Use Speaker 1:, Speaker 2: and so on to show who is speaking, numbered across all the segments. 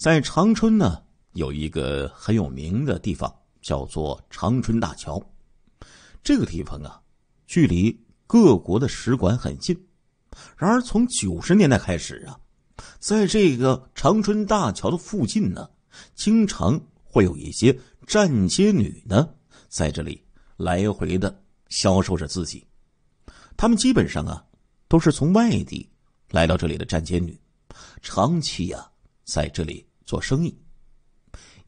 Speaker 1: 在长春呢，有一个很有名的地方，叫做长春大桥。这个地方啊，距离各国的使馆很近。然而，从九十年代开始啊，在这个长春大桥的附近呢，经常会有一些站街女呢，在这里来回的销售着自己。他们基本上啊，都是从外地来到这里的站街女，长期啊，在这里。做生意，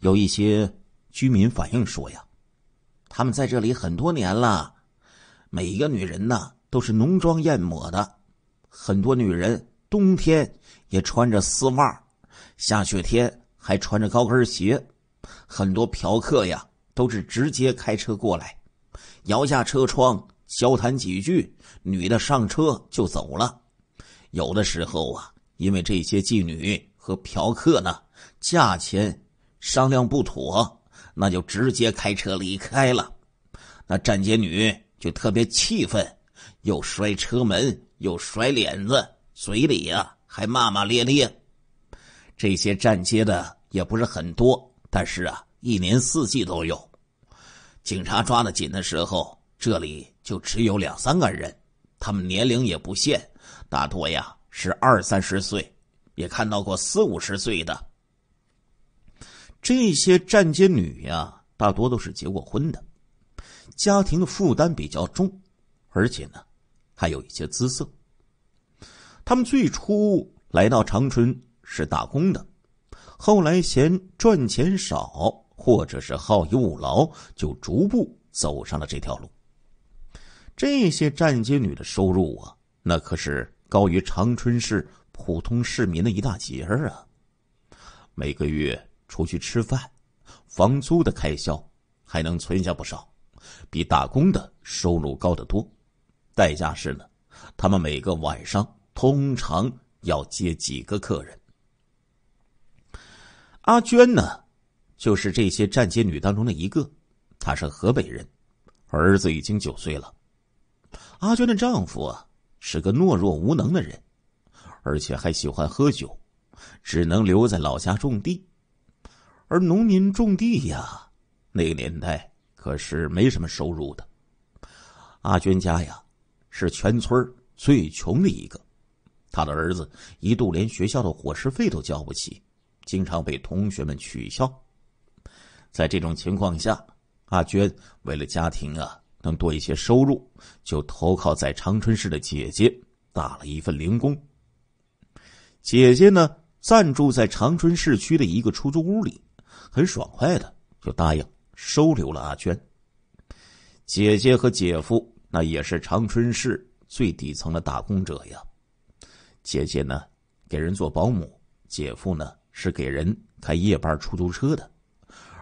Speaker 1: 有一些居民反映说：“呀，他们在这里很多年了，每一个女人呢都是浓妆艳抹的，很多女人冬天也穿着丝袜，下雪天还穿着高跟鞋。很多嫖客呀都是直接开车过来，摇下车窗交谈几句，女的上车就走了。有的时候啊，因为这些妓女和嫖客呢。”价钱商量不妥，那就直接开车离开了。那站街女就特别气愤，又摔车门，又甩脸子，嘴里呀还骂骂咧咧。这些站街的也不是很多，但是啊，一年四季都有。警察抓得紧的时候，这里就只有两三个人。他们年龄也不限，大多呀是二三十岁，也看到过四五十岁的。这些站街女呀，大多都是结过婚的，家庭的负担比较重，而且呢，还有一些姿色。他们最初来到长春是打工的，后来嫌赚钱少或者是好逸恶劳，就逐步走上了这条路。这些站街女的收入啊，那可是高于长春市普通市民的一大截儿啊，每个月。出去吃饭、房租的开销，还能存下不少，比打工的收入高得多。代价是呢，他们每个晚上通常要接几个客人。阿娟呢，就是这些站街女当中的一个。她是河北人，儿子已经九岁了。阿娟的丈夫啊是个懦弱无能的人，而且还喜欢喝酒，只能留在老家种地。而农民种地呀，那个年代可是没什么收入的。阿娟家呀，是全村最穷的一个，他的儿子一度连学校的伙食费都交不起，经常被同学们取笑。在这种情况下，阿娟为了家庭啊能多一些收入，就投靠在长春市的姐姐，打了一份零工。姐姐呢，暂住在长春市区的一个出租屋里。很爽快的就答应收留了阿娟。姐姐和姐夫那也是长春市最底层的打工者呀。姐姐呢给人做保姆，姐夫呢是给人开夜班出租车的，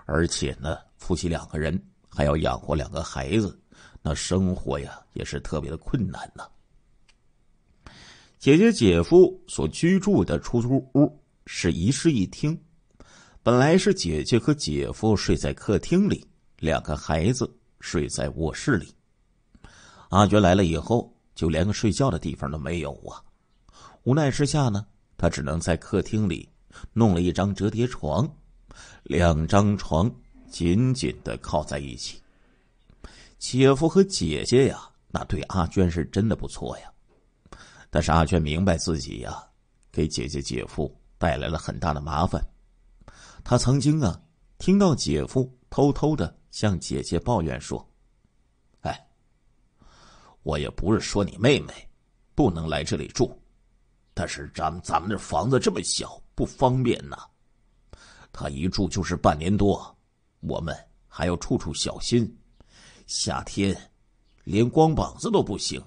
Speaker 1: 而且呢夫妻两个人还要养活两个孩子，那生活呀也是特别的困难呐。姐姐姐夫所居住的出租屋是一室一厅。本来是姐姐和姐夫睡在客厅里，两个孩子睡在卧室里。阿娟来了以后，就连个睡觉的地方都没有啊！无奈之下呢，他只能在客厅里弄了一张折叠床，两张床紧紧的靠在一起。姐夫和姐姐呀，那对阿娟是真的不错呀。但是阿娟明白自己呀，给姐姐姐夫带来了很大的麻烦。他曾经啊，听到姐夫偷偷的向姐姐抱怨说：“哎，我也不是说你妹妹不能来这里住，但是咱们咱们这房子这么小，不方便呐。他一住就是半年多，我们还要处处小心。夏天连光膀子都不行，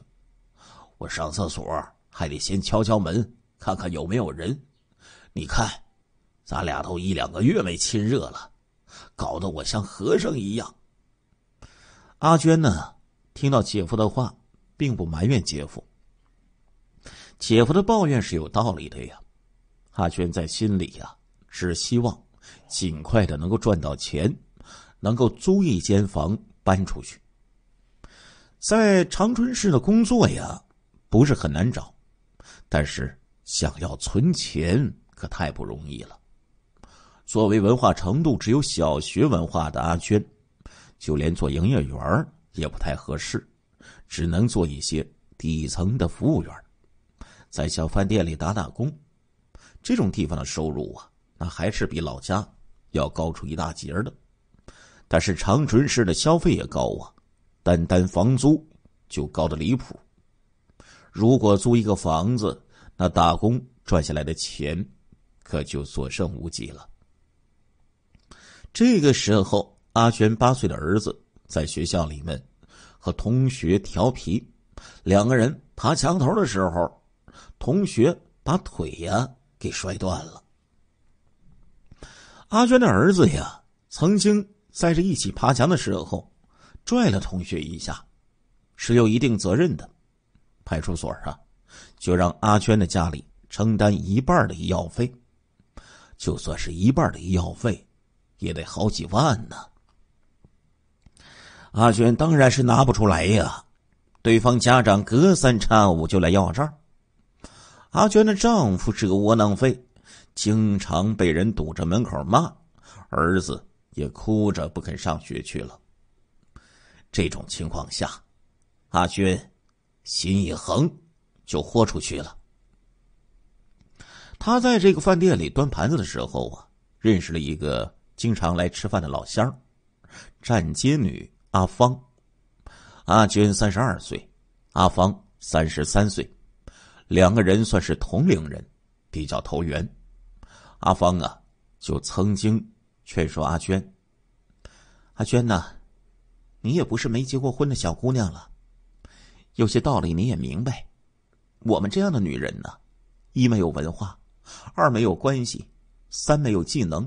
Speaker 1: 我上厕所还得先敲敲门，看看有没有人。你看。”咱俩都一两个月没亲热了，搞得我像和尚一样。阿娟呢，听到姐夫的话，并不埋怨姐夫。姐夫的抱怨是有道理的呀。阿娟在心里呀，只希望尽快的能够赚到钱，能够租一间房搬出去。在长春市的工作呀，不是很难找，但是想要存钱可太不容易了。作为文化程度只有小学文化的阿娟，就连做营业员也不太合适，只能做一些底层的服务员，在小饭店里打打工。这种地方的收入啊，那还是比老家要高出一大截的。但是长春市的消费也高啊，单单房租就高的离谱。如果租一个房子，那打工赚下来的钱可就所剩无几了。这个时候，阿娟八岁的儿子在学校里面和同学调皮，两个人爬墙头的时候，同学把腿呀给摔断了。阿娟的儿子呀，曾经在这一起爬墙的时候，拽了同学一下，是有一定责任的。派出所啊，就让阿娟的家里承担一半的医药费，就算是一半的医药费。也得好几万呢，阿娟当然是拿不出来呀。对方家长隔三差五就来要账，阿娟的丈夫是个窝囊废，经常被人堵着门口骂，儿子也哭着不肯上学去了。这种情况下，阿娟心一横就豁出去了。她在这个饭店里端盘子的时候啊，认识了一个。经常来吃饭的老乡，站街女阿芳，阿娟三十二岁，阿芳三十三岁，两个人算是同龄人，比较投缘。阿芳啊，就曾经劝说阿娟：“阿娟呐，你也不是没结过婚的小姑娘了，有些道理你也明白。我们这样的女人呢，一没有文化，二没有关系，三没有技能。”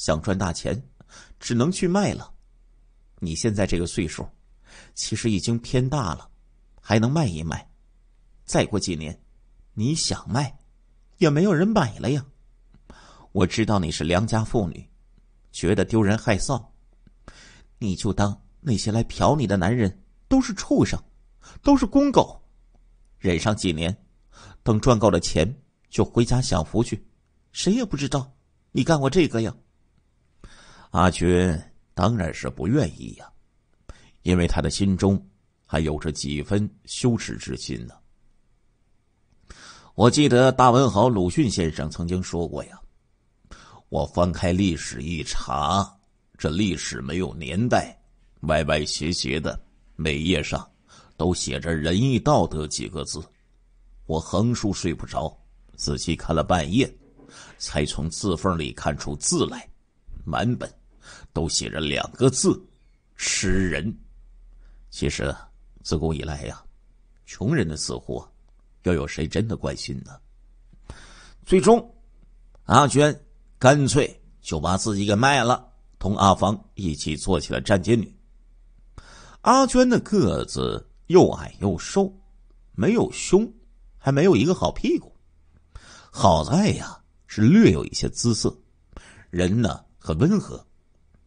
Speaker 1: 想赚大钱，只能去卖了。你现在这个岁数，其实已经偏大了，还能卖一卖。再过几年，你想卖，也没有人买了呀。我知道你是良家妇女，觉得丢人害臊，你就当那些来嫖你的男人都是畜生，都是公狗，忍上几年，等赚够了钱就回家享福去。谁也不知道你干过这个呀。阿群当然是不愿意呀，因为他的心中还有着几分羞耻之心呢。我记得大文豪鲁迅先生曾经说过呀：“我翻开历史一查，这历史没有年代，歪歪斜斜的每页上都写着‘仁义道德’几个字。我横竖睡不着，仔细看了半夜，才从字缝里看出字来，满本。”都写着两个字：“吃人”。其实，自古以来呀，穷人的死活，又有谁真的关心呢？最终，阿娟干脆就把自己给卖了，同阿芳一起做起了站街女。阿娟的个子又矮又瘦，没有胸，还没有一个好屁股。好在呀，是略有一些姿色，人呢很温和。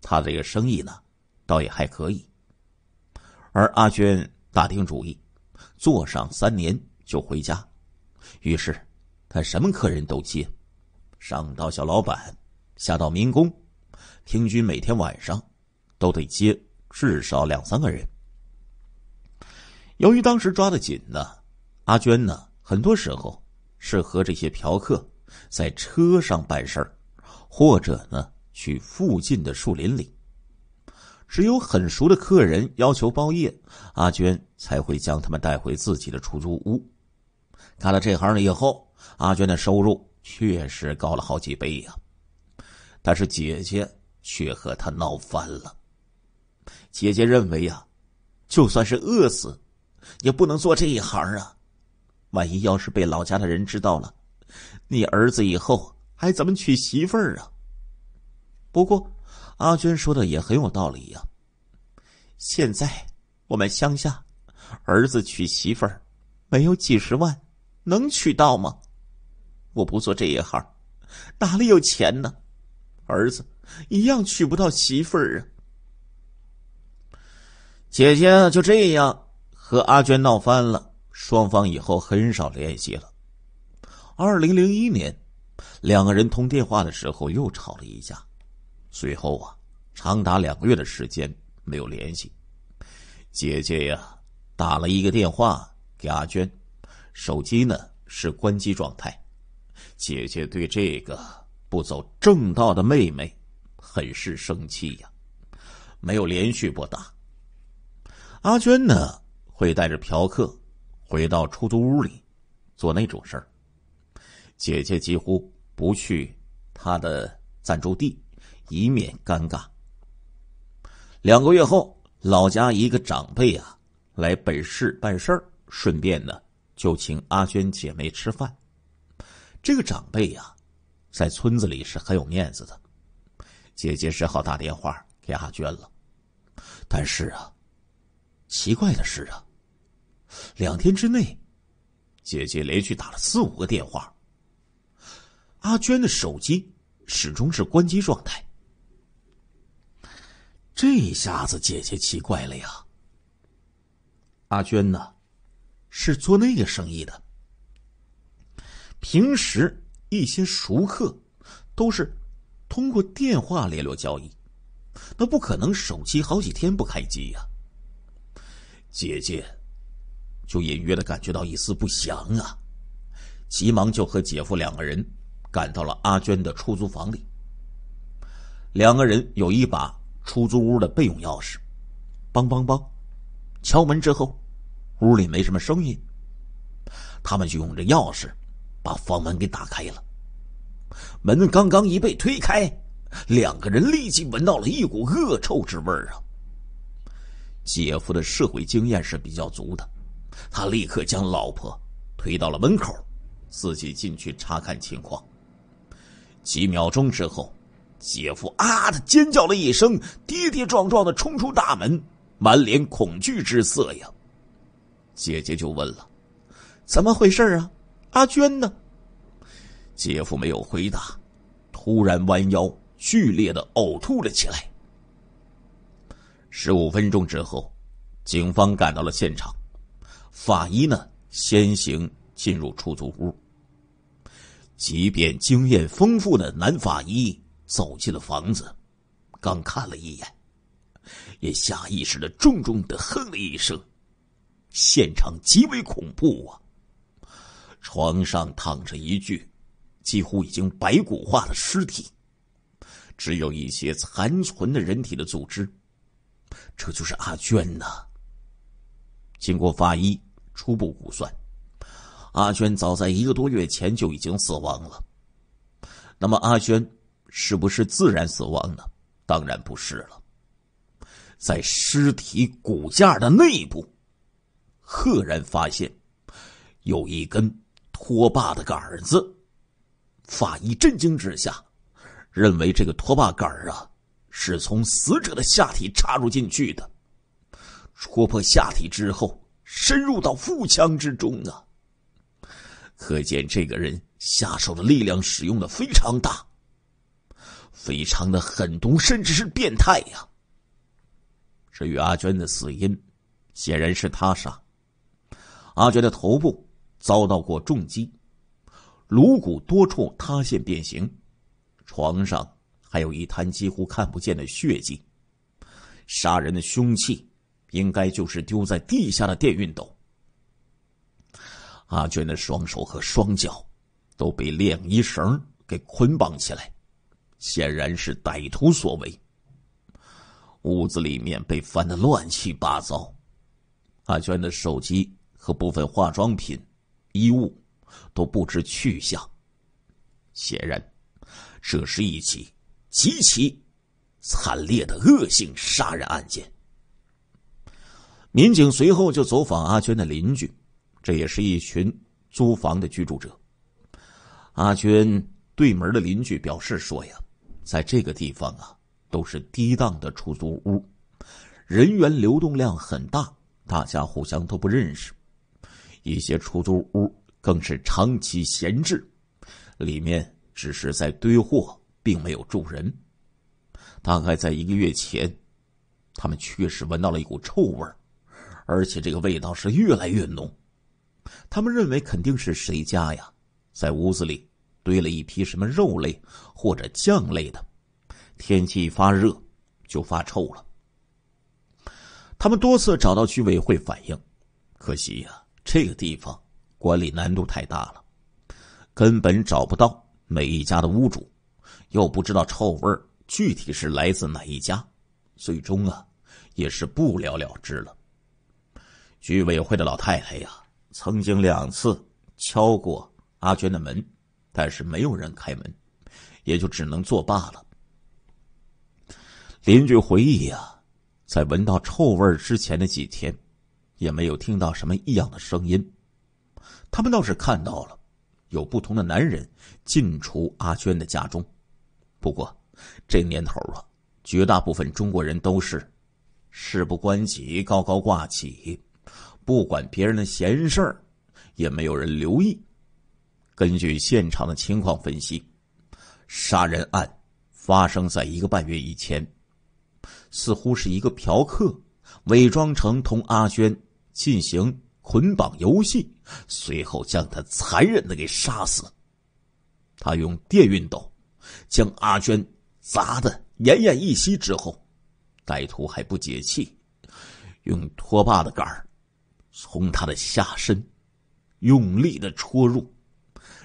Speaker 1: 他这个生意呢，倒也还可以。而阿娟打定主意，做上三年就回家，于是他什么客人都接，上到小老板，下到民工，平均每天晚上都得接至少两三个人。由于当时抓的紧呢，阿娟呢，很多时候是和这些嫖客在车上办事儿，或者呢。去附近的树林里，只有很熟的客人要求包夜，阿娟才会将他们带回自己的出租屋。干了这行以后，阿娟的收入确实高了好几倍呀。但是姐姐却和她闹翻了。姐姐认为呀，就算是饿死，也不能做这一行啊。万一要是被老家的人知道了，你儿子以后还怎么娶媳妇儿啊？不过，阿娟说的也很有道理呀。现在我们乡下，儿子娶媳妇儿，没有几十万，能娶到吗？我不做这一行，哪里有钱呢？儿子一样娶不到媳妇儿啊。姐姐就这样和阿娟闹翻了，双方以后很少联系了。二零零一年，两个人通电话的时候又吵了一架。随后啊，长达两个月的时间没有联系。姐姐呀，打了一个电话给阿娟，手机呢是关机状态。姐姐对这个不走正道的妹妹，很是生气呀，没有连续拨打。阿娟呢，会带着嫖客回到出租屋里做那种事儿。姐姐几乎不去她的暂住地。以免尴尬。两个月后，老家一个长辈啊来本市办事儿，顺便呢就请阿娟姐妹吃饭。这个长辈呀，在村子里是很有面子的。姐姐只好打电话给阿娟了，但是啊，奇怪的是啊，两天之内，姐姐连续打了四五个电话，阿娟的手机始终是关机状态。这下子姐姐奇怪了呀。阿娟呢，是做那个生意的。平时一些熟客，都是通过电话联络交易，那不可能手机好几天不开机呀。姐姐就隐约的感觉到一丝不祥啊，急忙就和姐夫两个人赶到了阿娟的出租房里。两个人有一把。出租屋的备用钥匙，梆梆梆，敲门之后，屋里没什么声音。他们就用这钥匙把房门给打开了。门刚刚一被推开，两个人立即闻到了一股恶臭之味儿啊！姐夫的社会经验是比较足的，他立刻将老婆推到了门口，自己进去查看情况。几秒钟之后。姐夫啊，的尖叫了一声，跌跌撞撞的冲出大门，满脸恐惧之色呀。姐姐就问了：“怎么回事啊？阿娟呢？”姐夫没有回答，突然弯腰，剧烈的呕吐了起来。十五分钟之后，警方赶到了现场，法医呢先行进入出租屋。即便经验丰富的男法医。走进了房子，刚看了一眼，也下意识的重重的哼了一声。现场极为恐怖啊！床上躺着一具几乎已经白骨化的尸体，只有一些残存的人体的组织。这就是阿娟呐。经过法医初步估算，阿娟早在一个多月前就已经死亡了。那么阿娟？是不是自然死亡呢？当然不是了。在尸体骨架的内部，赫然发现有一根拖把的杆子。法医震惊之下，认为这个拖把杆儿啊，是从死者的下体插入进去的，戳破下体之后，深入到腹腔之中啊。可见这个人下手的力量使用的非常大。非常的狠毒，甚至是变态呀！至于阿娟的死因，显然是他杀。阿娟的头部遭到过重击，颅骨多处塌陷变形，床上还有一滩几乎看不见的血迹。杀人的凶器，应该就是丢在地下的电熨斗。阿娟的双手和双脚都被晾衣绳给捆绑起来。显然是歹徒所为。屋子里面被翻得乱七八糟，阿娟的手机和部分化妆品、衣物都不知去向。显然，这是一起极其惨烈的恶性杀人案件。民警随后就走访阿娟的邻居，这也是一群租房的居住者。阿娟对门的邻居表示说：“呀。”在这个地方啊，都是低档的出租屋，人员流动量很大，大家互相都不认识。一些出租屋更是长期闲置，里面只是在堆货，并没有住人。大概在一个月前，他们确实闻到了一股臭味而且这个味道是越来越浓。他们认为肯定是谁家呀，在屋子里。堆了一批什么肉类或者酱类的，天气一发热就发臭了。他们多次找到居委会反映，可惜呀，这个地方管理难度太大了，根本找不到每一家的屋主，又不知道臭味具体是来自哪一家，最终啊，也是不了了之了。居委会的老太太呀，曾经两次敲过阿娟的门。但是没有人开门，也就只能作罢了。邻居回忆啊，在闻到臭味之前的几天，也没有听到什么异样的声音。他们倒是看到了，有不同的男人进出阿娟的家中。不过，这年头啊，绝大部分中国人都是事不关己高高挂起，不管别人的闲事儿，也没有人留意。根据现场的情况分析，杀人案发生在一个半月以前，似乎是一个嫖客伪装成同阿娟进行捆绑游戏，随后将他残忍的给杀死。他用电熨斗将阿娟砸得奄奄一息之后，歹徒还不解气，用拖把的杆儿从他的下身用力的戳入。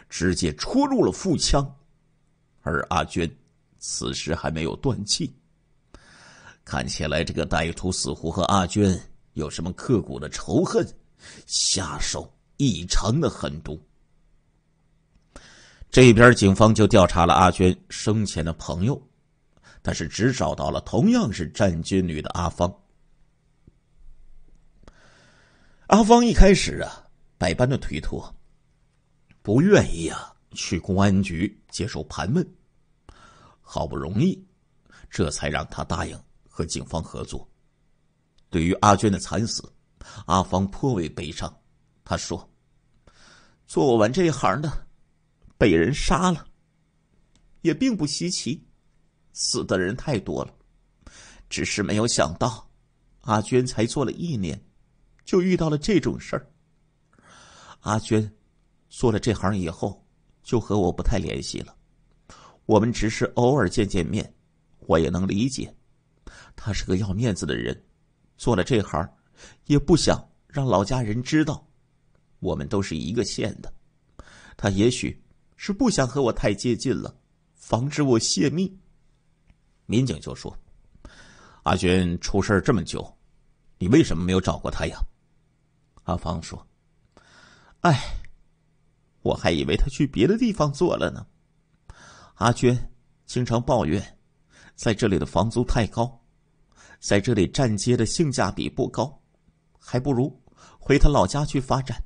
Speaker 1: 直接戳入了腹腔，而阿娟此时还没有断气。看起来，这个歹徒似乎和阿娟有什么刻骨的仇恨，下手异常的狠毒。这边警方就调查了阿娟生前的朋友，但是只找到了同样是战军旅的阿芳。阿芳一开始啊，百般的推脱。不愿意啊，去公安局接受盘问。好不容易，这才让他答应和警方合作。对于阿娟的惨死，阿芳颇为悲伤。他说：“做我们这一行的，被人杀了，也并不稀奇。死的人太多了，只是没有想到，阿娟才做了一年，就遇到了这种事儿。”阿娟。做了这行以后，就和我不太联系了。我们只是偶尔见见面，我也能理解。他是个要面子的人，做了这行，也不想让老家人知道。我们都是一个县的，他也许是不想和我太接近了，防止我泄密。民警就说：“阿军出事这么久，你为什么没有找过他呀？”阿芳说：“哎。”我还以为他去别的地方做了呢。阿娟经常抱怨，在这里的房租太高，在这里站街的性价比不高，还不如回他老家去发展。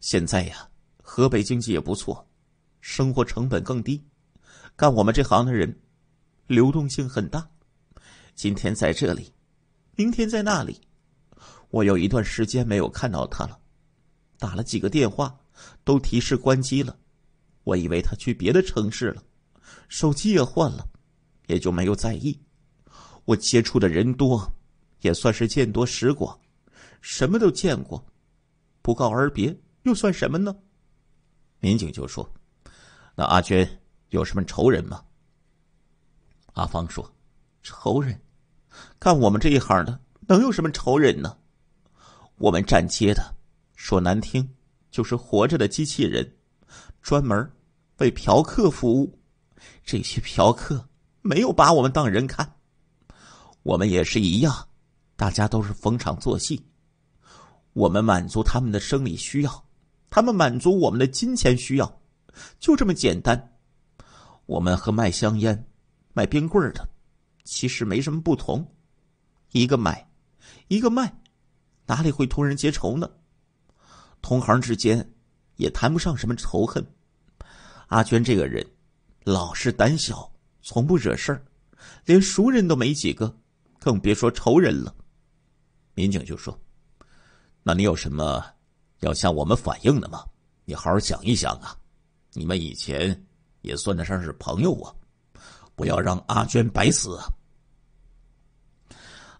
Speaker 1: 现在呀，河北经济也不错，生活成本更低，干我们这行的人流动性很大。今天在这里，明天在那里，我有一段时间没有看到他了，打了几个电话。都提示关机了，我以为他去别的城市了，手机也换了，也就没有在意。我接触的人多，也算是见多识广，什么都见过。不告而别又算什么呢？民警就说：“那阿娟有什么仇人吗？”阿芳说：“仇人？干我们这一行的能有什么仇人呢？我们站街的，说难听……”就是活着的机器人，专门为嫖客服务。这些嫖客没有把我们当人看，我们也是一样，大家都是逢场作戏。我们满足他们的生理需要，他们满足我们的金钱需要，就这么简单。我们和卖香烟、卖冰棍的其实没什么不同，一个买，一个卖，哪里会同人结仇呢？同行之间，也谈不上什么仇恨。阿娟这个人，老实胆小，从不惹事儿，连熟人都没几个，更别说仇人了。民警就说：“那你有什么要向我们反映的吗？你好好想一想啊。你们以前也算得上是朋友啊，不要让阿娟白死。”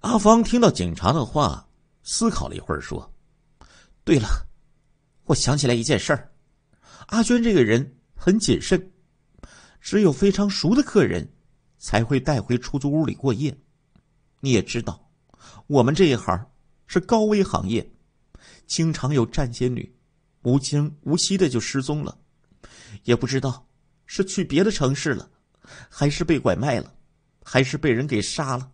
Speaker 1: 阿芳听到警察的话，思考了一会儿，说：“对了。”我想起来一件事儿，阿娟这个人很谨慎，只有非常熟的客人，才会带回出租屋里过夜。你也知道，我们这一行是高危行业，经常有站街女，无惊无息的就失踪了，也不知道是去别的城市了，还是被拐卖了，还是被人给杀了。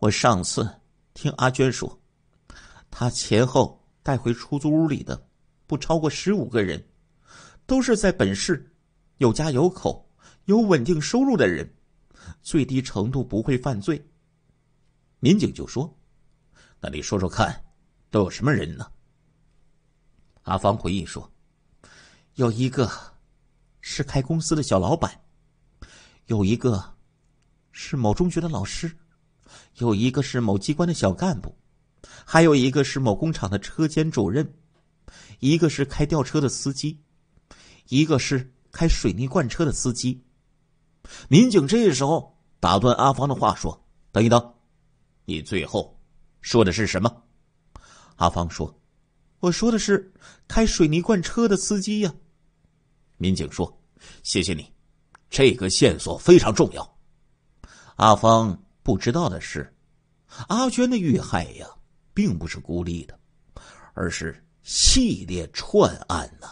Speaker 1: 我上次听阿娟说，她前后带回出租屋里的。不超过十五个人，都是在本市有家有口、有稳定收入的人，最低程度不会犯罪。民警就说：“那你说说看，都有什么人呢？”阿芳回忆说：“有一个是开公司的小老板，有一个是某中学的老师，有一个是某机关的小干部，还有一个是某工厂的车间主任。”一个是开吊车的司机，一个是开水泥罐车的司机。民警这时候打断阿芳的话说：“等一等，你最后说的是什么？”阿芳说：“我说的是开水泥罐车的司机呀。”民警说：“谢谢你，这个线索非常重要。”阿芳不知道的是，阿娟的遇害呀，并不是孤立的，而是。系列串案呢？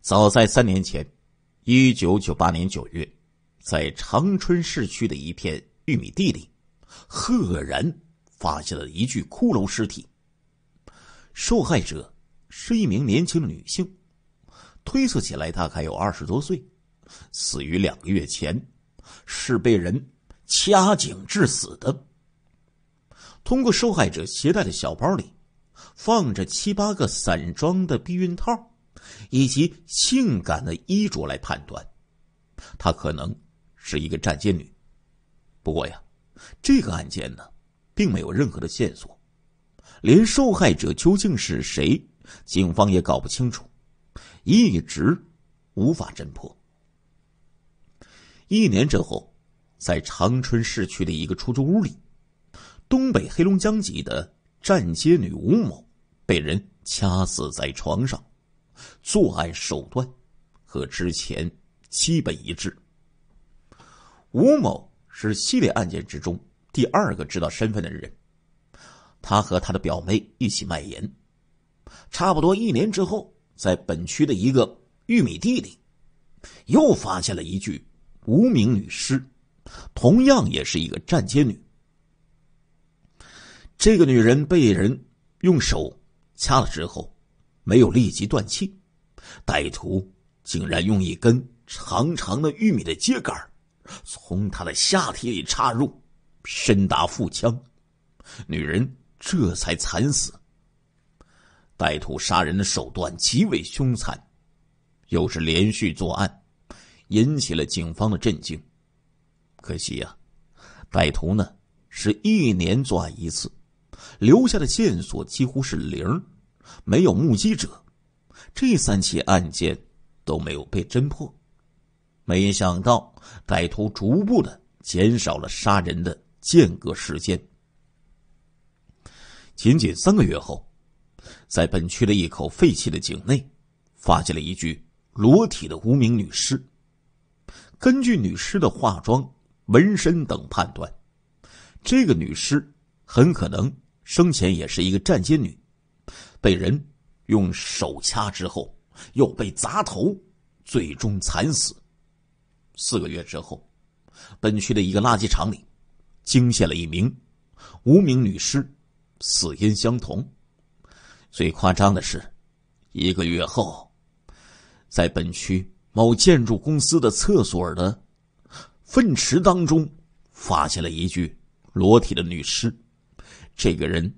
Speaker 1: 早在三年前，一九九八年九月，在长春市区的一片玉米地里，赫然发现了一具骷髅尸体。受害者是一名年轻女性，推测起来大概有二十多岁，死于两个月前，是被人掐颈致死的。通过受害者携带的小包里。放着七八个散装的避孕套，以及性感的衣着来判断，她可能是一个站街女。不过呀，这个案件呢，并没有任何的线索，连受害者究竟是谁，警方也搞不清楚，一直无法侦破。一年之后，在长春市区的一个出租屋里，东北黑龙江籍的站街女吴某。被人掐死在床上，作案手段和之前基本一致。吴某是系列案件之中第二个知道身份的人，他和他的表妹一起卖淫。差不多一年之后，在本区的一个玉米地里，又发现了一具无名女尸，同样也是一个站街女。这个女人被人用手。掐了之后，没有立即断气，歹徒竟然用一根长长的玉米的秸秆从他的下体里插入，深达腹腔，女人这才惨死。歹徒杀人的手段极为凶残，又是连续作案，引起了警方的震惊。可惜啊，歹徒呢是一年作案一次。留下的线索几乎是零，没有目击者，这三起案件都没有被侦破。没想到，歹徒逐步的减少了杀人的间隔时间。仅仅三个月后，在本区的一口废弃的井内，发现了一具裸体的无名女尸。根据女尸的化妆、纹身等判断，这个女尸很可能。生前也是一个站街女，被人用手掐之后，又被砸头，最终惨死。四个月之后，本区的一个垃圾场里，惊现了一名无名女尸，死因相同。最夸张的是，一个月后，在本区某建筑公司的厕所的粪池当中，发现了一具裸体的女尸。这个人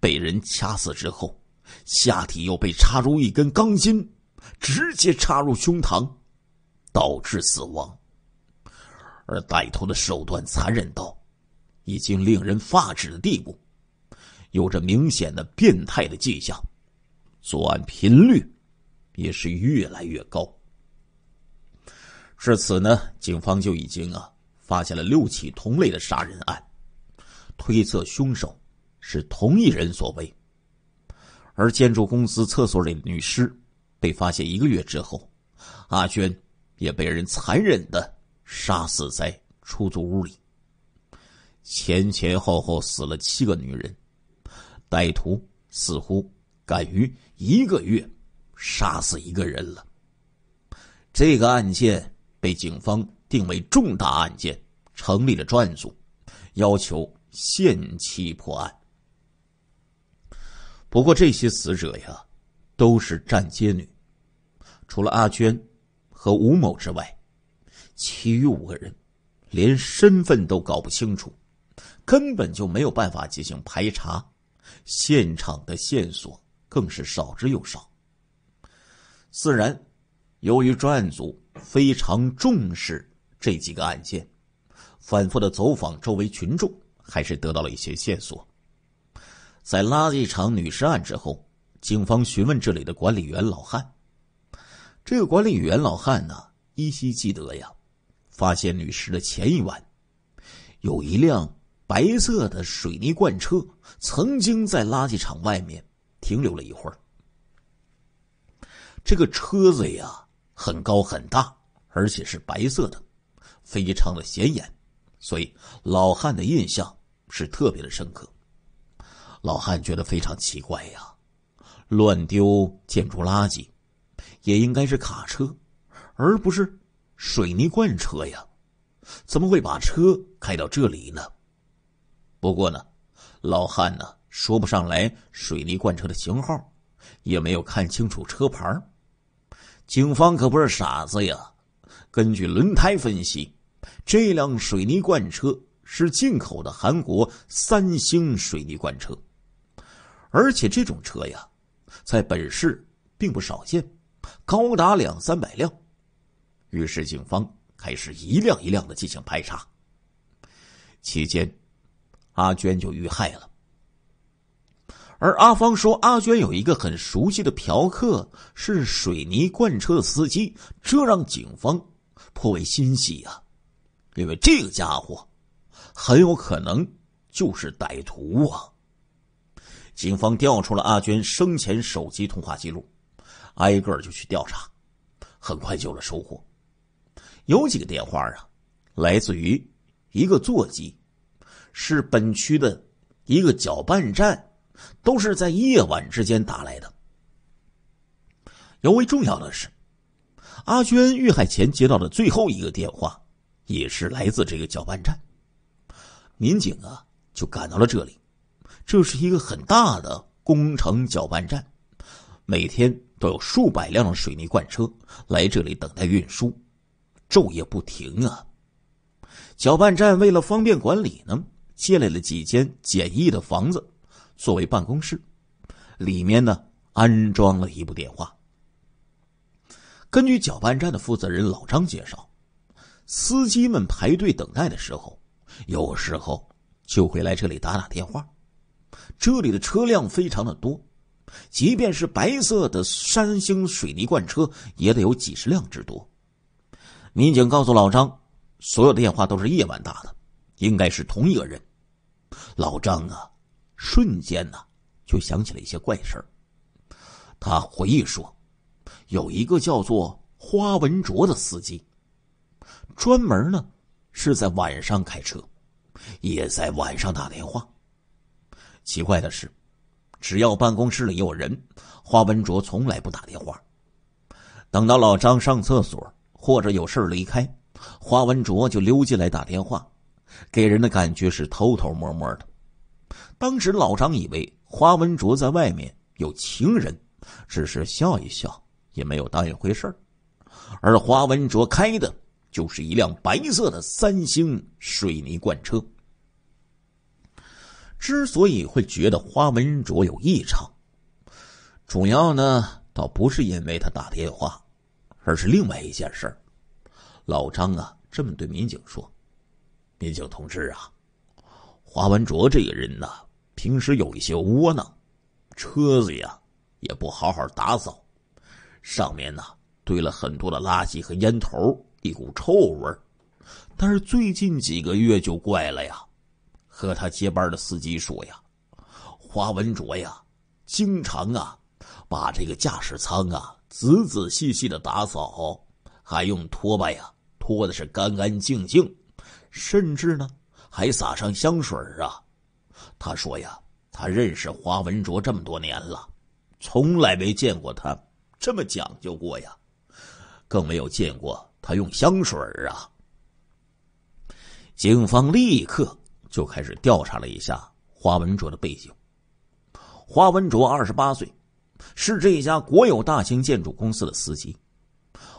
Speaker 1: 被人掐死之后，下体又被插入一根钢筋，直接插入胸膛，导致死亡。而歹徒的手段残忍到已经令人发指的地步，有着明显的变态的迹象，作案频率也是越来越高。至此呢，警方就已经啊发现了六起同类的杀人案，推测凶手。是同一人所为，而建筑公司厕所里的女尸被发现一个月之后，阿娟也被人残忍的杀死在出租屋里。前前后后死了七个女人，歹徒似乎敢于一个月杀死一个人了。这个案件被警方定为重大案件，成立了专案组，要求限期破案。不过这些死者呀，都是站街女，除了阿娟和吴某之外，其余五个人连身份都搞不清楚，根本就没有办法进行排查，现场的线索更是少之又少。自然，由于专案组非常重视这几个案件，反复的走访周围群众，还是得到了一些线索。在垃圾场女尸案之后，警方询问这里的管理员老汉。这个管理员老汉呢，依稀记得呀，发现女尸的前一晚，有一辆白色的水泥罐车曾经在垃圾场外面停留了一会儿。这个车子呀，很高很大，而且是白色的，非常的显眼，所以老汉的印象是特别的深刻。老汉觉得非常奇怪呀，乱丢建筑垃圾，也应该是卡车，而不是水泥罐车呀？怎么会把车开到这里呢？不过呢，老汉呢说不上来水泥罐车的型号，也没有看清楚车牌警方可不是傻子呀，根据轮胎分析，这辆水泥罐车是进口的韩国三星水泥罐车。而且这种车呀，在本市并不少见，高达两三百辆。于是警方开始一辆一辆的进行排查。期间，阿娟就遇害了。而阿芳说，阿娟有一个很熟悉的嫖客是水泥罐车的司机，这让警方颇为欣喜啊，因为这个家伙很有可能就是歹徒啊。警方调出了阿娟生前手机通话记录，挨个就去调查，很快就有了收获。有几个电话啊，来自于一个座机，是本区的一个搅拌站，都是在夜晚之间打来的。尤为重要的是，阿娟遇害前接到的最后一个电话，也是来自这个搅拌站。民警啊，就赶到了这里。这是一个很大的工程搅拌站，每天都有数百辆水泥罐车来这里等待运输，昼夜不停啊！搅拌站为了方便管理呢，建立了几间简易的房子作为办公室，里面呢安装了一部电话。根据搅拌站的负责人老张介绍，司机们排队等待的时候，有时候就会来这里打打电话。这里的车辆非常的多，即便是白色的山星水泥罐车，也得有几十辆之多。民警告诉老张，所有的电话都是夜晚打的，应该是同一个人。老张啊，瞬间呢就想起了一些怪事儿。他回忆说，有一个叫做花文卓的司机，专门呢是在晚上开车，也在晚上打电话。奇怪的是，只要办公室里有人，花文卓从来不打电话。等到老张上厕所或者有事离开，花文卓就溜进来打电话，给人的感觉是偷偷摸摸的。当时老张以为花文卓在外面有情人，只是笑一笑，也没有当一回事儿。而花文卓开的就是一辆白色的三星水泥罐车。之所以会觉得花文卓有异常，主要呢倒不是因为他打电话，而是另外一件事儿。老张啊，这么对民警说：“民警同志啊，花文卓这个人呢，平时有一些窝囊，车子呀也不好好打扫，上面呢堆了很多的垃圾和烟头，一股臭味儿。但是最近几个月就怪了呀。”和他接班的司机说呀，华文卓呀，经常啊，把这个驾驶舱啊仔仔细细的打扫，还用拖把呀拖的是干干净净，甚至呢还撒上香水啊。他说呀，他认识华文卓这么多年了，从来没见过他这么讲究过呀，更没有见过他用香水啊。警方立刻。就开始调查了一下花文卓的背景。花文卓二十八岁，是这一家国有大型建筑公司的司机。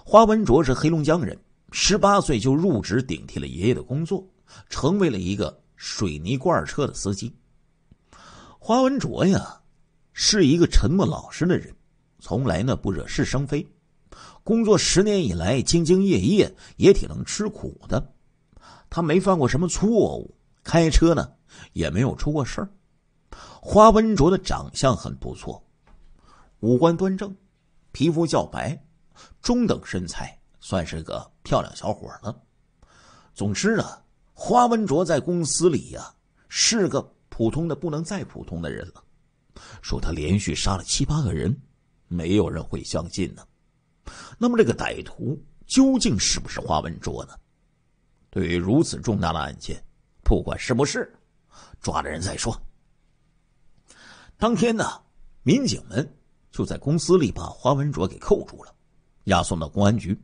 Speaker 1: 花文卓是黑龙江人，十八岁就入职顶替了爷爷的工作，成为了一个水泥罐车的司机。花文卓呀，是一个沉默老实的人，从来呢不惹是生非。工作十年以来，兢兢业业，也挺能吃苦的。他没犯过什么错误。开车呢，也没有出过事儿。花文卓的长相很不错，五官端正，皮肤较白，中等身材，算是个漂亮小伙了。总之呢，花文卓在公司里呀是个普通的不能再普通的人了。说他连续杀了七八个人，没有人会相信呢。那么这个歹徒究竟是不是花文卓呢？对于如此重大的案件。不管是不是，抓了人再说。当天呢，民警们就在公司里把花文卓给扣住了，押送到公安局。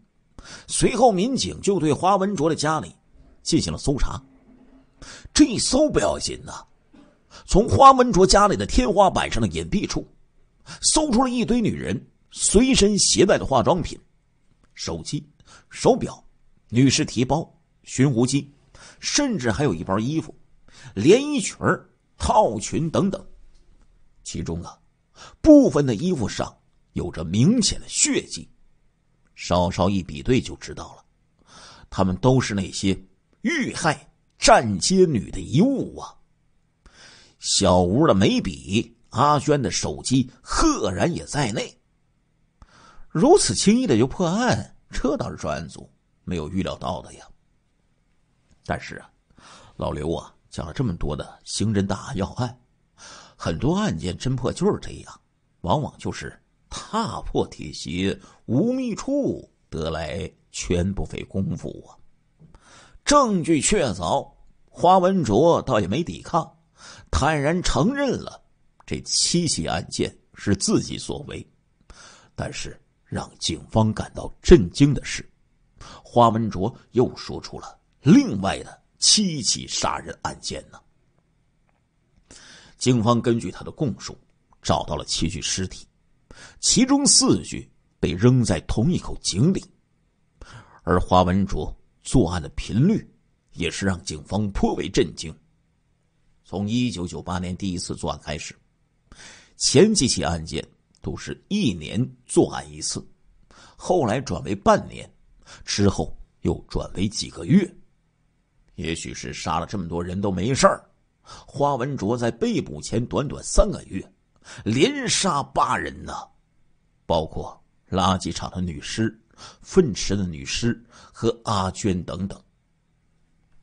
Speaker 1: 随后，民警就对花文卓的家里进行了搜查。这一搜，不要紧呢，从花文卓家里的天花板上的隐蔽处，搜出了一堆女人随身携带的化妆品、手机、手表、女士提包、寻呼机。甚至还有一包衣服、连衣裙、套裙等等，其中啊，部分的衣服上有着明显的血迹，稍稍一比对就知道了。他们都是那些遇害站街女的遗物啊。小吴的眉笔，阿轩的手机，赫然也在内。如此轻易的就破案，这倒是专案组没有预料到的呀。但是啊，老刘啊，讲了这么多的刑侦大要案，很多案件侦破就是这样，往往就是踏破铁鞋无觅处，得来全不费功夫啊。证据确凿，花文卓倒也没抵抗，坦然承认了这七起案件是自己所为。但是让警方感到震惊的是，花文卓又说出了。另外的七起杀人案件呢？警方根据他的供述，找到了七具尸体，其中四具被扔在同一口井里。而花文卓作案的频率也是让警方颇为震惊。从一九九八年第一次作案开始，前几起案件都是一年作案一次，后来转为半年，之后又转为几个月。也许是杀了这么多人都没事儿。花文卓在被捕前短短三个月，连杀八人呢，包括垃圾场的女尸、粪池的女尸和阿娟等等。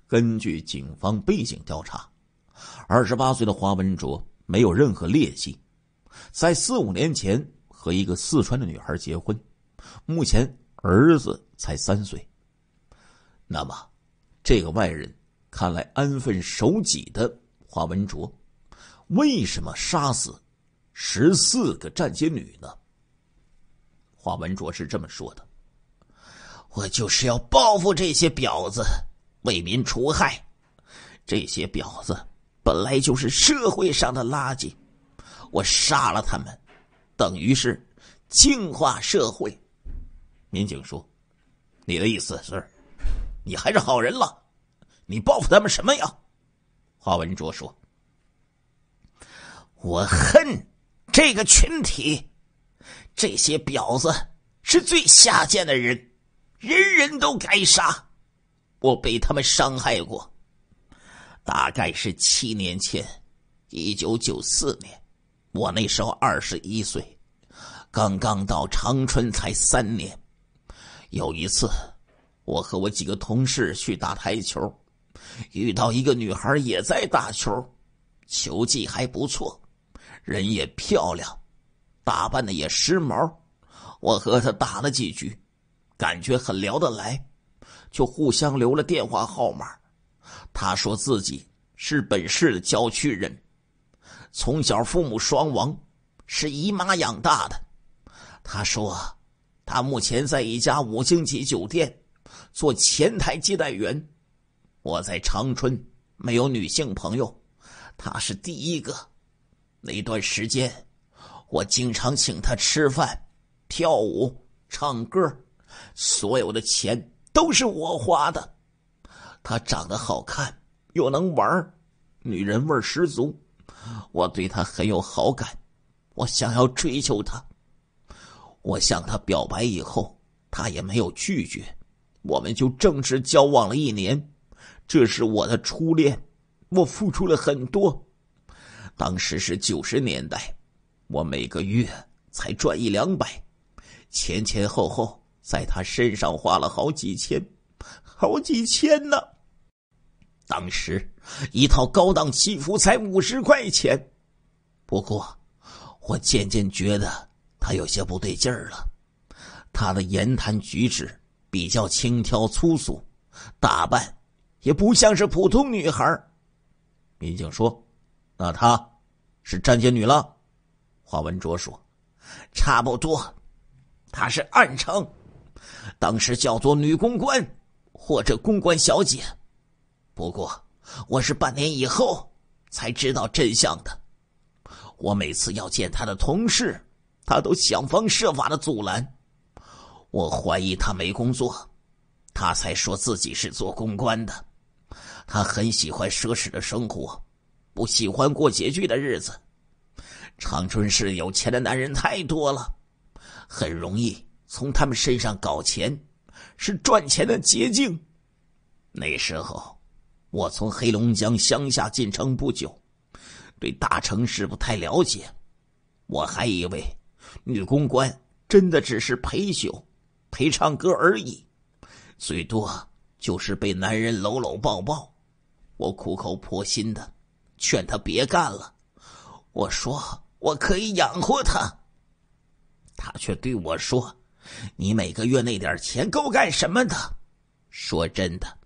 Speaker 1: 根据警方背景调查，二十八岁的花文卓没有任何劣迹，在四五年前和一个四川的女孩结婚，目前儿子才三岁。那么。这个外人看来安分守己的华文卓，为什么杀死十四个站街女呢？华文卓是这么说的：“我就是要报复这些婊子，为民除害。这些婊子本来就是社会上的垃圾，我杀了他们，等于是净化社会。”民警说：“你的意思是？”你还是好人了，你报复他们什么呀？华文卓说：“我恨这个群体，这些婊子是最下贱的人，人人都该杀。我被他们伤害过，大概是七年前，一九九四年，我那时候二十一岁，刚刚到长春才三年。有一次。”我和我几个同事去打台球，遇到一个女孩也在打球，球技还不错，人也漂亮，打扮的也时髦。我和她打了几局，感觉很聊得来，就互相留了电话号码。她说自己是本市的郊区人，从小父母双亡，是姨妈养大的。她说，她目前在一家五星级酒店。做前台接待员，我在长春没有女性朋友，她是第一个。那段时间，我经常请她吃饭、跳舞、唱歌，所有的钱都是我花的。她长得好看，又能玩女人味十足，我对她很有好感。我想要追求她，我向她表白以后，她也没有拒绝。我们就正式交往了一年，这是我的初恋，我付出了很多。当时是九十年代，我每个月才赚一两百，前前后后在他身上花了好几千，好几千呢。当时一套高档西服才五十块钱。不过，我渐渐觉得他有些不对劲儿了，他的言谈举止。比较轻佻粗俗，打扮也不像是普通女孩民警说：“那她是站街女了？”华文卓说：“差不多，她是暗娼，当时叫做女公关或者公关小姐。不过我是半年以后才知道真相的。我每次要见她的同事，她都想方设法的阻拦。”我怀疑他没工作，他才说自己是做公关的。他很喜欢奢侈的生活，不喜欢过拮据的日子。长春市有钱的男人太多了，很容易从他们身上搞钱，是赚钱的捷径。那时候，我从黑龙江乡下进城不久，对大城市不太了解，我还以为女公关真的只是陪酒。陪唱歌而已，最多就是被男人搂搂抱抱。我苦口婆心的劝他别干了，我说我可以养活他，他却对我说：“你每个月那点钱够干什么的？”说真的，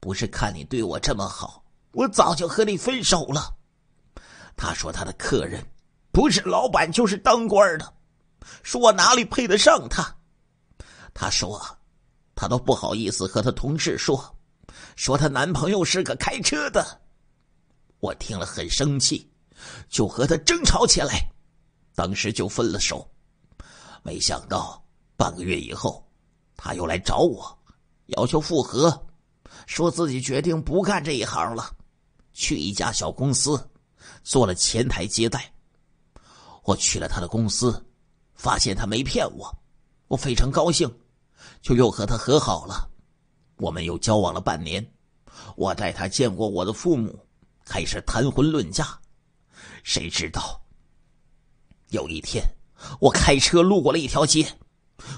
Speaker 1: 不是看你对我这么好，我早就和你分手了。他说他的客人不是老板就是当官的，说我哪里配得上他。她说：“她都不好意思和她同事说，说她男朋友是个开车的。”我听了很生气，就和她争吵起来，当时就分了手。没想到半个月以后，她又来找我，要求复合，说自己决定不干这一行了，去一家小公司做了前台接待。我去了她的公司，发现她没骗我，我非常高兴。就又和他和好了，我们又交往了半年，我带他见过我的父母，开始谈婚论嫁。谁知道，有一天我开车路过了一条街，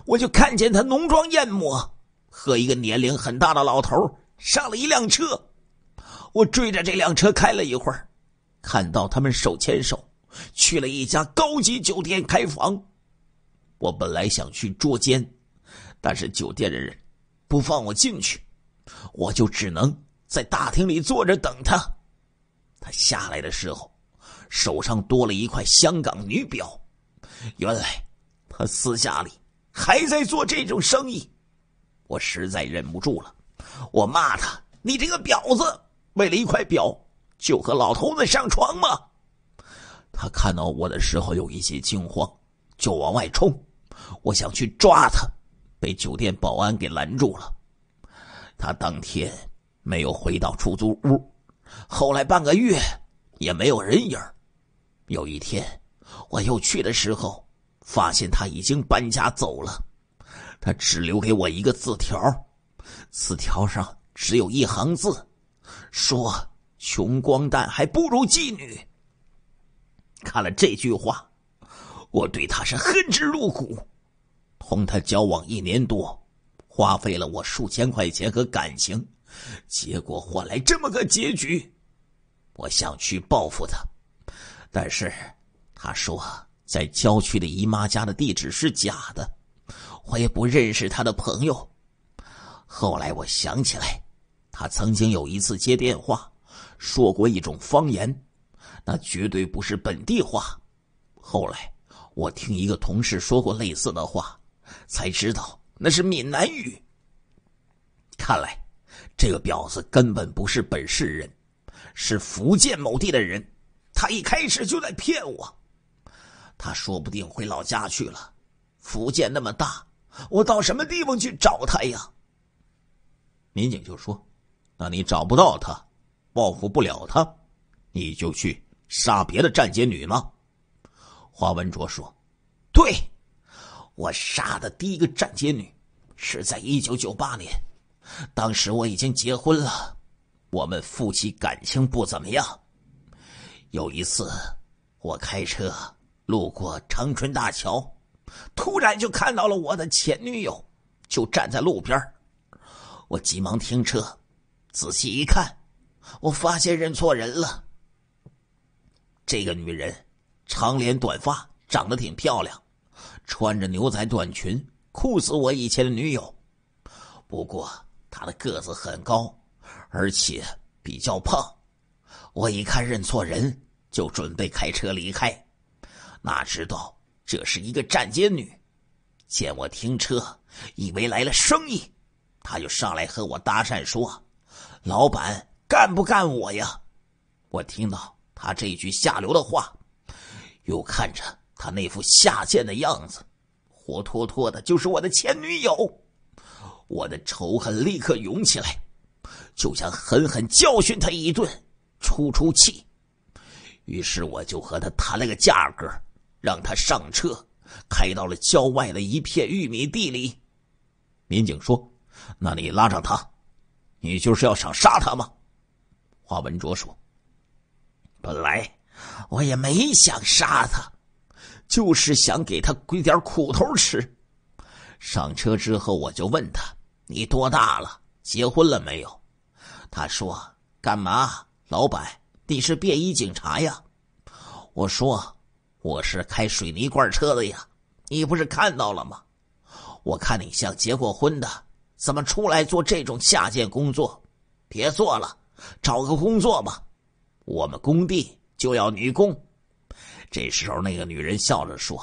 Speaker 1: 我就看见他浓妆艳抹，和一个年龄很大的老头上了一辆车。我追着这辆车开了一会儿，看到他们手牵手，去了一家高级酒店开房。我本来想去捉奸。但是酒店的人不放我进去，我就只能在大厅里坐着等他。他下来的时候，手上多了一块香港女表。原来他私下里还在做这种生意。我实在忍不住了，我骂他：“你这个婊子，为了一块表就和老头子上床吗？”他看到我的时候有一些惊慌，就往外冲。我想去抓他。被酒店保安给拦住了，他当天没有回到出租屋，后来半个月也没有人影有一天我又去的时候，发现他已经搬家走了。他只留给我一个字条，字条上只有一行字，说：“穷光蛋还不如妓女。”看了这句话，我对他是恨之入骨。同他交往一年多，花费了我数千块钱和感情，结果换来这么个结局。我想去报复他，但是他说在郊区的姨妈家的地址是假的，我也不认识他的朋友。后来我想起来，他曾经有一次接电话说过一种方言，那绝对不是本地话。后来我听一个同事说过类似的话。才知道那是闽南语。看来，这个婊子根本不是本市人，是福建某地的人。他一开始就在骗我。他说不定回老家去了。福建那么大，我到什么地方去找他呀？民警就说：“那你找不到他，报复不了他，你就去杀别的站街女吗？”华文卓说：“对。”我杀的第一个站街女，是在一九九八年，当时我已经结婚了，我们夫妻感情不怎么样。有一次，我开车路过长春大桥，突然就看到了我的前女友，就站在路边我急忙停车，仔细一看，我发现认错人了。这个女人长脸短发，长得挺漂亮。穿着牛仔短裙，酷似我以前的女友。不过她的个子很高，而且比较胖。我一看认错人，就准备开车离开。哪知道这是一个站街女，见我停车，以为来了生意，她就上来和我搭讪说：“老板，干不干我呀？”我听到她这句下流的话，又看着。他那副下贱的样子，活脱脱的就是我的前女友。我的仇恨立刻涌起来，就想狠狠教训他一顿，出出气。于是我就和他谈了个价格，让他上车，开到了郊外的一片玉米地里。民警说：“那你拉上他，你就是要想杀他吗？”华文卓说：“本来我也没想杀他。”就是想给他归点苦头吃。上车之后，我就问他：“你多大了？结婚了没有？”他说：“干嘛？老板，你是便衣警察呀？”我说：“我是开水泥罐车的呀。你不是看到了吗？我看你像结过婚的，怎么出来做这种下贱工作？别做了，找个工作吧。我们工地就要女工。”这时候，那个女人笑着说：“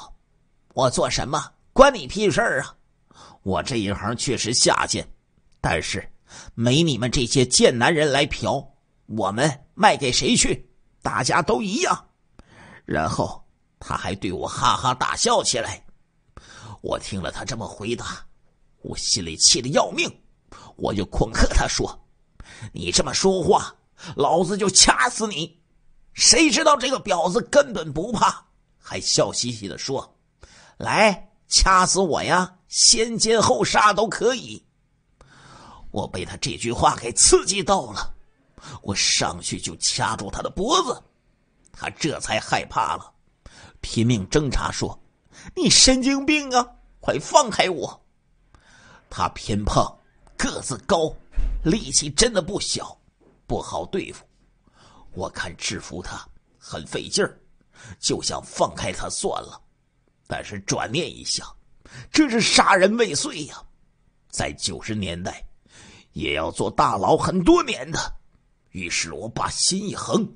Speaker 1: 我做什么关你屁事儿啊！我这一行确实下贱，但是没你们这些贱男人来嫖，我们卖给谁去？大家都一样。”然后，他还对我哈哈大笑起来。我听了他这么回答，我心里气得要命，我就恐吓他说：“你这么说话，老子就掐死你！”谁知道这个婊子根本不怕，还笑嘻嘻的说：“来掐死我呀，先奸后杀都可以。”我被他这句话给刺激到了，我上去就掐住他的脖子，他这才害怕了，拼命挣扎说：“你神经病啊，快放开我！”他偏胖，个子高，力气真的不小，不好对付。我看制服他很费劲儿，就想放开他算了。但是转念一想，这是杀人未遂呀，在九十年代，也要做大牢很多年的。于是我把心一横，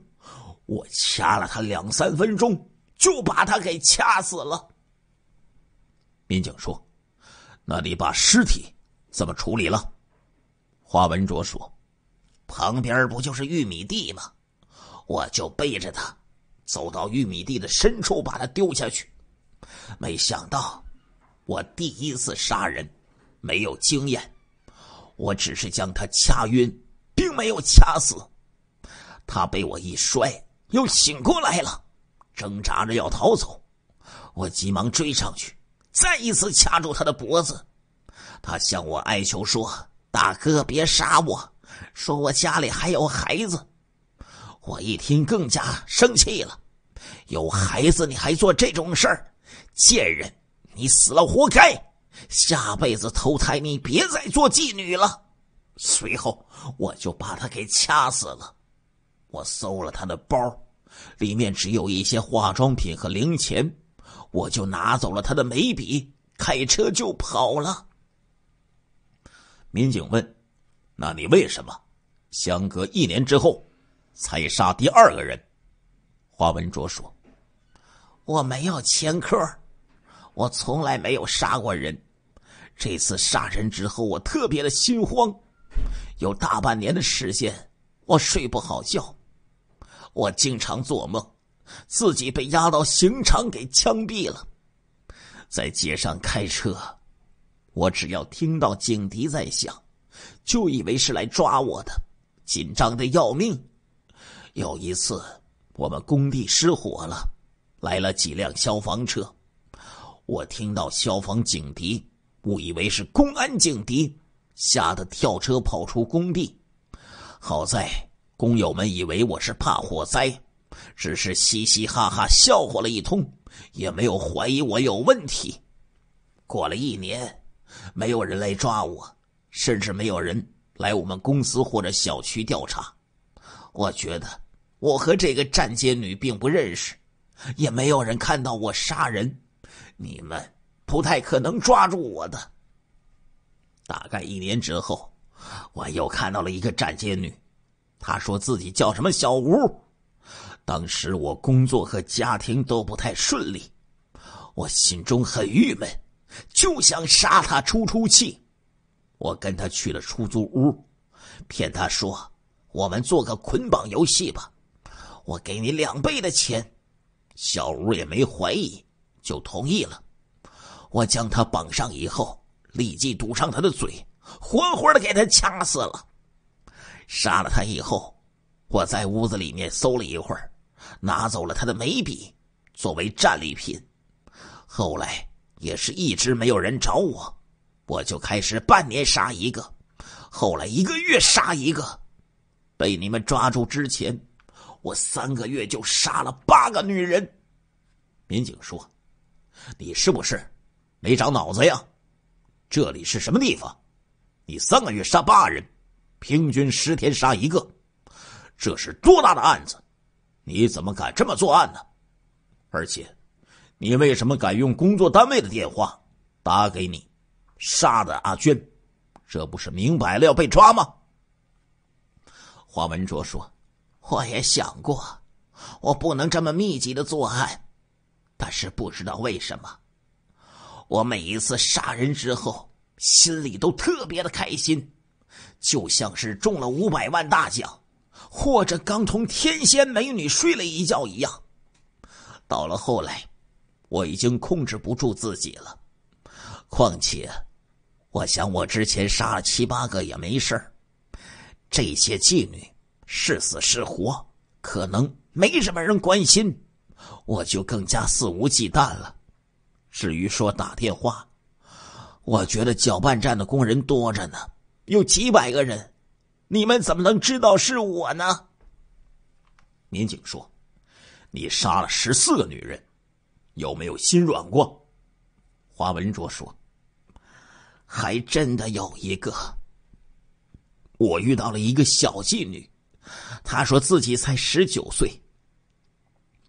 Speaker 1: 我掐了他两三分钟，就把他给掐死了。民警说：“那你把尸体怎么处理了？”华文卓说：“旁边不就是玉米地吗？”我就背着他走到玉米地的深处，把他丢下去。没想到我第一次杀人没有经验，我只是将他掐晕，并没有掐死。他被我一摔又醒过来了，挣扎着要逃走。我急忙追上去，再一次掐住他的脖子。他向我哀求说：“大哥，别杀我！说我家里还有孩子。”我一听更加生气了，有孩子你还做这种事儿，贱人！你死了活该，下辈子投胎你别再做妓女了。随后我就把她给掐死了。我搜了她的包，里面只有一些化妆品和零钱，我就拿走了她的眉笔，开车就跑了。民警问：“那你为什么？”相隔一年之后。才杀第二个人，华文卓说：“我没有前科，我从来没有杀过人。这次杀人之后，我特别的心慌，有大半年的时间我睡不好觉，我经常做梦，自己被押到刑场给枪毙了。在街上开车，我只要听到警笛在响，就以为是来抓我的，紧张的要命。”有一次，我们工地失火了，来了几辆消防车。我听到消防警笛，误以为是公安警笛，吓得跳车跑出工地。好在工友们以为我是怕火灾，只是嘻嘻哈哈笑话了一通，也没有怀疑我有问题。过了一年，没有人来抓我，甚至没有人来我们公司或者小区调查。我觉得。我和这个站街女并不认识，也没有人看到我杀人，你们不太可能抓住我的。大概一年之后，我又看到了一个站街女，她说自己叫什么小吴。当时我工作和家庭都不太顺利，我心中很郁闷，就想杀她出出气。我跟她去了出租屋，骗她说我们做个捆绑游戏吧。我给你两倍的钱，小吴也没怀疑，就同意了。我将他绑上以后，立即堵上他的嘴，活活的给他掐死了。杀了他以后，我在屋子里面搜了一会儿，拿走了他的眉笔作为战利品。后来也是一直没有人找我，我就开始半年杀一个，后来一个月杀一个。被你们抓住之前。我三个月就杀了八个女人，民警说：“你是不是没长脑子呀？这里是什么地方？你三个月杀八人，平均十天杀一个，这是多大的案子？你怎么敢这么作案呢？而且，你为什么敢用工作单位的电话打给你杀的阿娟？这不是明摆了要被抓吗？”华文卓说。我也想过，我不能这么密集的作案，但是不知道为什么，我每一次杀人之后，心里都特别的开心，就像是中了五百万大奖，或者刚同天仙美女睡了一觉一样。到了后来，我已经控制不住自己了。况且，我想我之前杀了七八个也没事这些妓女。是死是活，可能没什么人关心，我就更加肆无忌惮了。至于说打电话，我觉得搅拌站的工人多着呢，有几百个人，你们怎么能知道是我呢？民警说：“你杀了十四个女人，有没有心软过？”华文卓说：“还真的有一个，我遇到了一个小妓女。”他说自己才十九岁，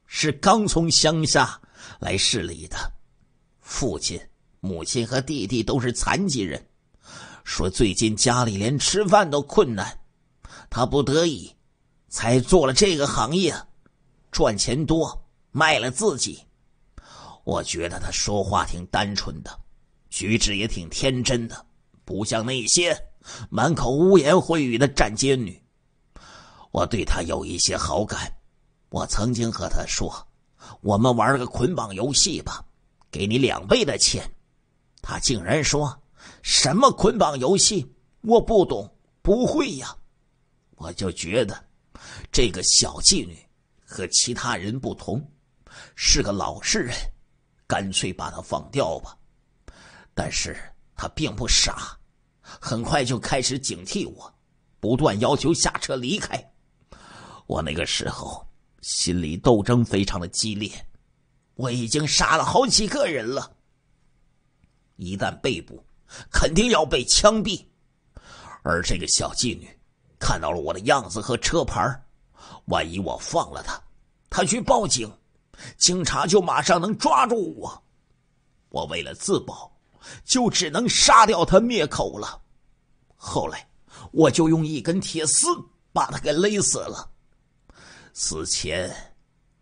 Speaker 1: 是刚从乡下来市里的，父亲、母亲和弟弟都是残疾人，说最近家里连吃饭都困难，他不得已才做了这个行业，赚钱多卖了自己。我觉得他说话挺单纯的，举止也挺天真的，不像那些满口污言秽语的站街女。我对他有一些好感，我曾经和他说：“我们玩个捆绑游戏吧，给你两倍的钱。”他竟然说：“什么捆绑游戏？我不懂，不会呀。”我就觉得，这个小妓女和其他人不同，是个老实人，干脆把她放掉吧。但是她并不傻，很快就开始警惕我，不断要求下车离开。我那个时候心理斗争非常的激烈，我已经杀了好几个人了。一旦被捕，肯定要被枪毙。而这个小妓女看到了我的样子和车牌万一我放了她，她去报警，警察就马上能抓住我。我为了自保，就只能杀掉她灭口了。后来，我就用一根铁丝把她给勒死了。死前，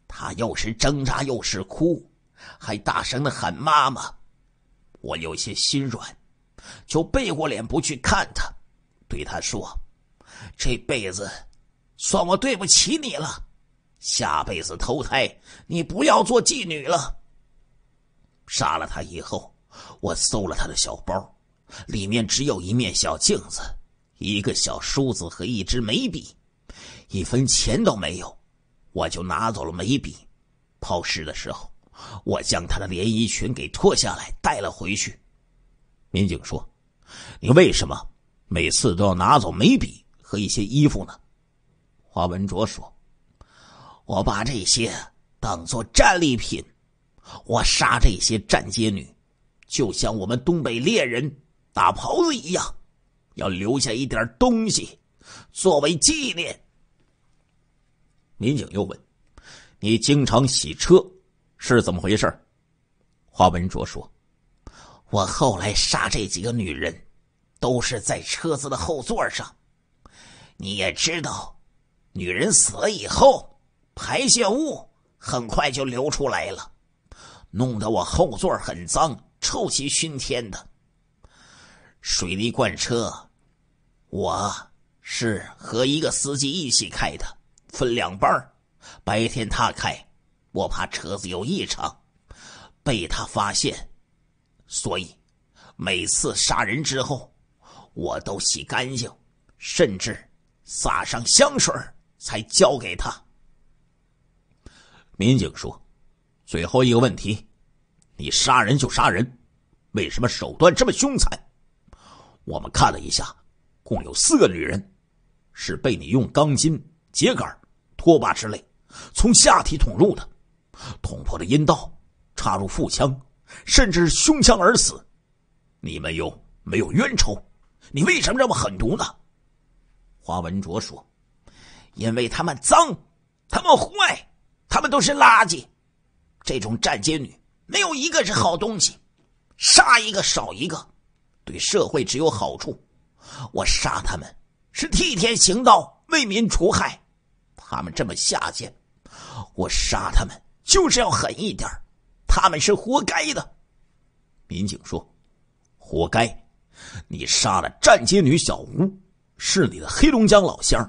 Speaker 1: 他又是挣扎又是哭，还大声的喊妈妈。我有些心软，就背过脸不去看他，对他说：“这辈子，算我对不起你了。下辈子投胎，你不要做妓女了。”杀了他以后，我搜了他的小包，里面只有一面小镜子、一个小梳子和一支眉笔，一分钱都没有。我就拿走了眉笔，抛尸的时候，我将她的连衣裙给脱下来带了回去。民警说：“你为什么每次都要拿走眉笔和一些衣服呢？”华文卓说：“我把这些当做战利品，我杀这些站街女，就像我们东北猎人打狍子一样，要留下一点东西作为纪念。”民警又问：“你经常洗车是怎么回事？”华文卓说：“我后来杀这几个女人，都是在车子的后座上。你也知道，女人死了以后，排泄物很快就流出来了，弄得我后座很脏，臭气熏天的。水泥罐车，我是和一个司机一起开的。”分两半白天他开，我怕车子有异常被他发现，所以每次杀人之后，我都洗干净，甚至撒上香水才交给他。民警说：“最后一个问题，你杀人就杀人，为什么手段这么凶残？我们看了一下，共有四个女人是被你用钢筋、秸秆锅把之类，从下体捅入的，捅破了阴道，插入腹腔，甚至胸腔而死。你们又没有冤仇？你为什么这么狠毒呢？花文卓说：“因为他们脏，他们坏，他们都是垃圾。这种站街女没有一个是好东西，杀一个少一个，对社会只有好处。我杀他们是替天行道，为民除害。”他们这么下贱，我杀他们就是要狠一点他们是活该的。民警说：“活该！你杀了站街女小吴，是你的黑龙江老乡，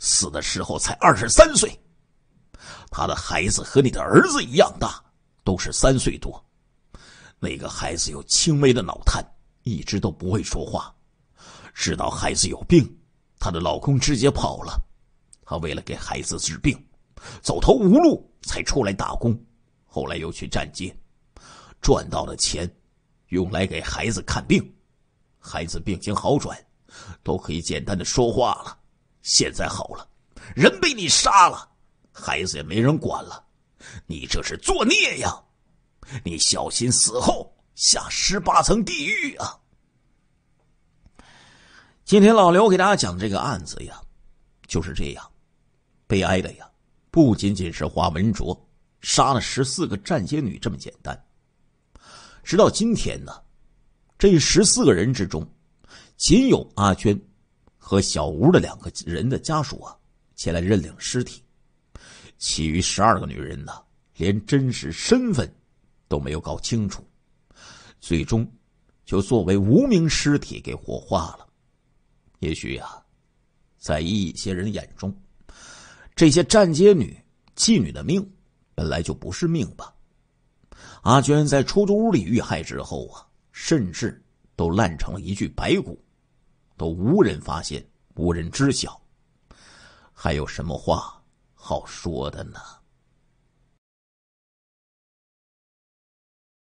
Speaker 1: 死的时候才二十三岁。他的孩子和你的儿子一样大，都是三岁多。那个孩子有轻微的脑瘫，一直都不会说话。知道孩子有病，她的老公直接跑了。”他为了给孩子治病，走投无路才出来打工，后来又去站街，赚到了钱，用来给孩子看病。孩子病情好转，都可以简单的说话了。现在好了，人被你杀了，孩子也没人管了，你这是作孽呀！你小心死后下十八层地狱啊！今天老刘给大家讲这个案子呀，就是这样。悲哀的呀，不仅仅是华文卓杀了十四个站街女这么简单。直到今天呢，这十四个人之中，仅有阿娟和小吴的两个人的家属啊，前来认领尸体，其余十二个女人呢，连真实身份都没有搞清楚，最终就作为无名尸体给火化了。也许呀，在一些人眼中。这些站街女、妓女的命，本来就不是命吧？阿娟在出租屋里遇害之后啊，甚至都烂成了一具白骨，都无人发现，无人知晓，还有什么话好说的呢？